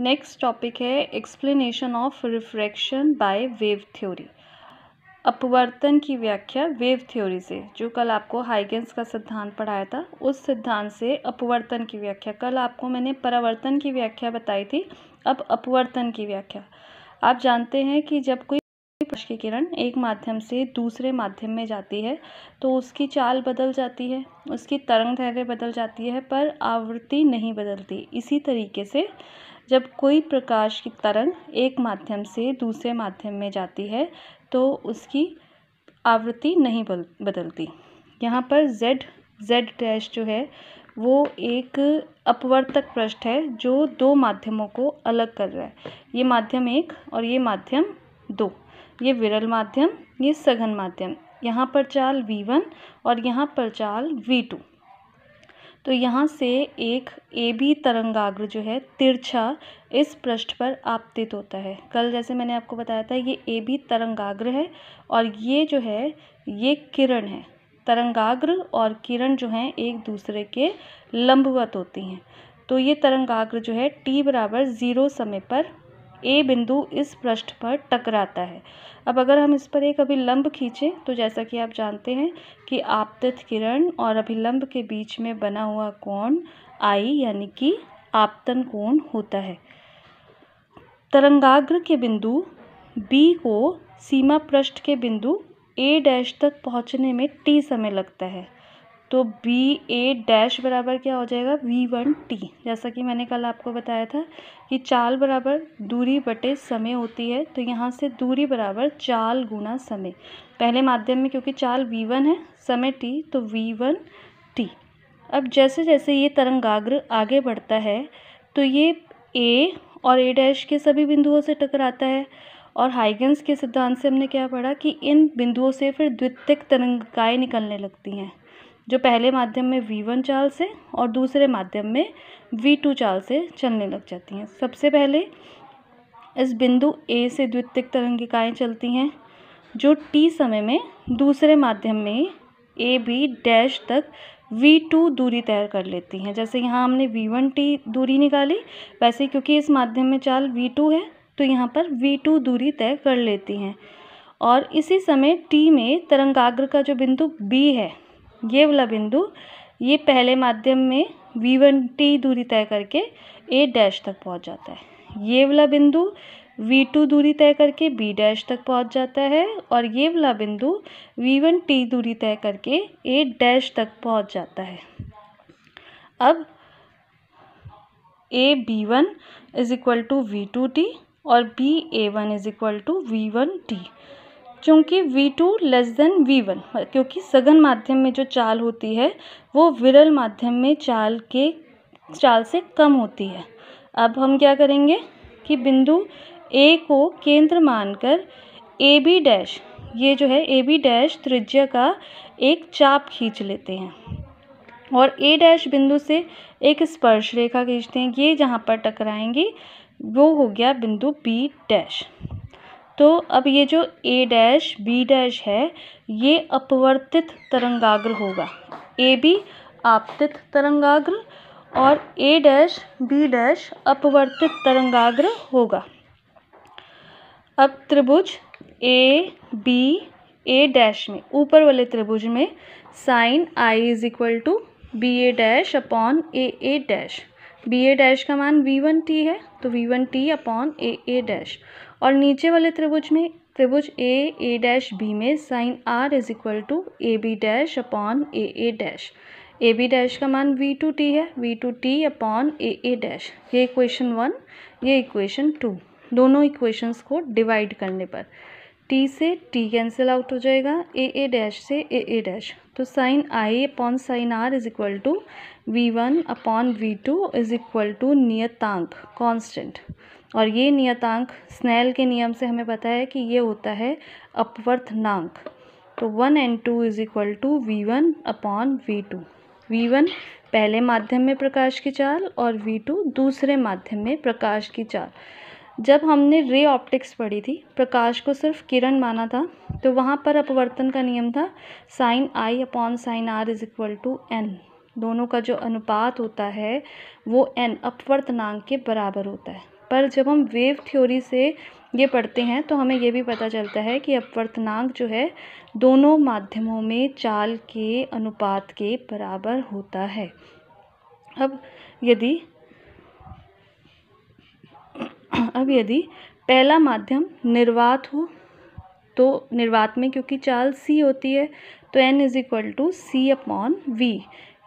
next topic है explanation of refraction by wave theory अपवर्तन की व्याख्या वेव थ्योरी से जो कल आपको हाइगेंस का सिद्धांत पढ़ाया था उस सिद्धांत से अपवर्तन की व्याख्या कल आपको मैंने परावर्तन की व्याख्या बताई थी अब अपवर्तन की व्याख्या आप जानते हैं कि जब कोई प्रकाश की किरण एक माध्यम से दूसरे माध्यम में जाती है तो उसकी चाल बदल जाती है उसकी तरंग धैर्य बदल जाती है पर आवृत्ति नहीं बदलती इसी तरीके से जब कोई प्रकाश की तरंग एक माध्यम से दूसरे माध्यम में जाती है तो उसकी आवृत्ति नहीं बदलती यहाँ पर z z डैश जो है वो एक अपवर्तक पृष्ठ है जो दो माध्यमों को अलग कर रहा है ये माध्यम एक और ये माध्यम दो ये विरल माध्यम ये सघन माध्यम यहाँ पर चाल v1 और यहाँ पर चाल v2 तो यहाँ से एक ए बी तरंगाग्र जो है तिरछा इस पृष्ठ पर आपतित होता है कल जैसे मैंने आपको बताया था ये ए बी तरंगाग्र है और ये जो है ये किरण है तरंगाग्र और किरण जो हैं एक दूसरे के लंबवत होती हैं तो ये तरंगाग्र जो है टी बराबर ज़ीरो समय पर ए बिंदु इस पृष्ठ पर टकराता है अब अगर हम इस पर एक अभिलंब खींचें तो जैसा कि आप जानते हैं कि आपतित किरण और अभिलंब के बीच में बना हुआ कोण आई यानी कि आपतन कोण होता है तरंगाग्र के बिंदु बी को सीमा पृष्ठ के बिंदु ए डैश तक पहुंचने में टी समय लगता है तो बी ए डैश बराबर क्या हो जाएगा वी वन टी जैसा कि मैंने कल आपको बताया था कि चाल बराबर दूरी बटे समय होती है तो यहाँ से दूरी बराबर चाल गुना समय पहले माध्यम में क्योंकि चाल वी वन है समय टी तो वी वन टी अब जैसे जैसे ये तरंगाग्र आगे बढ़ता है तो ये ए और ए डैश के सभी बिंदुओं से टकराता है और हाइगन्स के सिद्धांत से हमने क्या पढ़ा कि इन बिंदुओं से फिर द्वितीयक तरंगाएँ निकलने लगती हैं जो पहले माध्यम में वी वन चाल से और दूसरे माध्यम में वी टू चाल से चलने लग जाती हैं सबसे पहले इस बिंदु ए से द्वितीय तरंगिकाएँ चलती हैं जो टी समय में दूसरे माध्यम में ए बी डैश तक वी टू दूरी तय कर लेती हैं जैसे यहाँ हमने वी वन टी दूरी निकाली वैसे क्योंकि इस माध्यम में चाल वी टू है तो यहाँ पर वी टू दूरी तय कर लेती हैं और इसी समय टी में तरंगाग्र का जो बिंदु बी है ये वाला बिंदु ये पहले माध्यम में वी वन टी दूरी तय करके ए डैश तक पहुंच जाता है ये वाला बिंदु वी टू दूरी तय करके बी डैश तक पहुंच जाता है और ये वाला बिंदु वी वन टी दूरी तय करके ए डैश तक पहुंच जाता है अब A B one is equal to V two T और B A one is equal to V one T क्योंकि V two less than V one क्योंकि सघन माध्यम में जो चाल होती है वो विरल माध्यम में चाल के चाल से कम होती है अब हम क्या करेंगे कि बिंदु ए को केंद्र मानकर ए बी डैश ये जो है ए बी डैश त्रिज्या का एक चाप खींच लेते हैं और ए डैश बिंदु से एक स्पर्श रेखा खींचते हैं ये जहाँ पर टकराएंगी वो हो गया बिंदु बी डैश तो अब ये जो ए डैश बी डैश है ये अपवर्तित तरंगाग्र होगा ए बी आपतित तरंगाग्र और ए डैश बी डैश अपवर्तित तरंगाग्र होगा अब त्रिभुज ए बी ए डैश में ऊपर वाले त्रिभुज में sine i is equal to B A dash upon A A dash B A dash का मान वी वन टी है तो V one T upon A A dash और नीचे वाले त्रिभुज में त्रिभुज ए ए डैश बी में sine r is equal to A B dash upon A A dash A B dash का मान वी टू टी है V two T upon A A dash ये इक्वेशन वन ये equation two दोनों equations को divide करने पर T से टी कैंसिल आउट हो जाएगा ए ए डैश से ए ए डैश तो sine i upon sine r is equal to v1 upon V two is equal to नियतांक कॉन्स्टेंट और ये नियतांक स्नेल के नियम से हमें पता है कि ये होता है अपवर्तनांक तो one and two is equal to V one upon V two V one पहले माध्यम में प्रकाश की चाल और वी टू दूसरे माध्यम में प्रकाश की चाल जब हमने रे ऑप्टिक्स पढ़ी थी प्रकाश को सिर्फ किरण माना था तो वहाँ पर अपवर्तन का नियम था sine i upon sine r is equal to N दोनों का जो अनुपात होता है वो एन अपवर्तनांक के बराबर होता है पर जब हम वेव थ्योरी से ये पढ़ते हैं तो हमें ये भी पता चलता है कि अपवर्तनांक जो है दोनों माध्यमों में चाल के अनुपात के बराबर होता है अब यदि अब यदि पहला माध्यम निर्वात हो तो निर्वात में क्योंकि चाल सी होती है तो N is equal to C upon V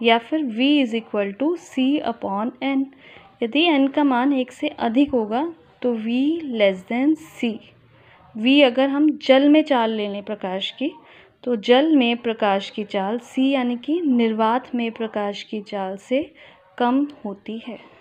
या फिर v is equal to C upon N यदि n का मान एक से अधिक होगा तो v less than c v अगर हम जल में चाल ले लें प्रकाश की तो जल में प्रकाश की चाल c यानी कि निर्वात में प्रकाश की चाल से कम होती है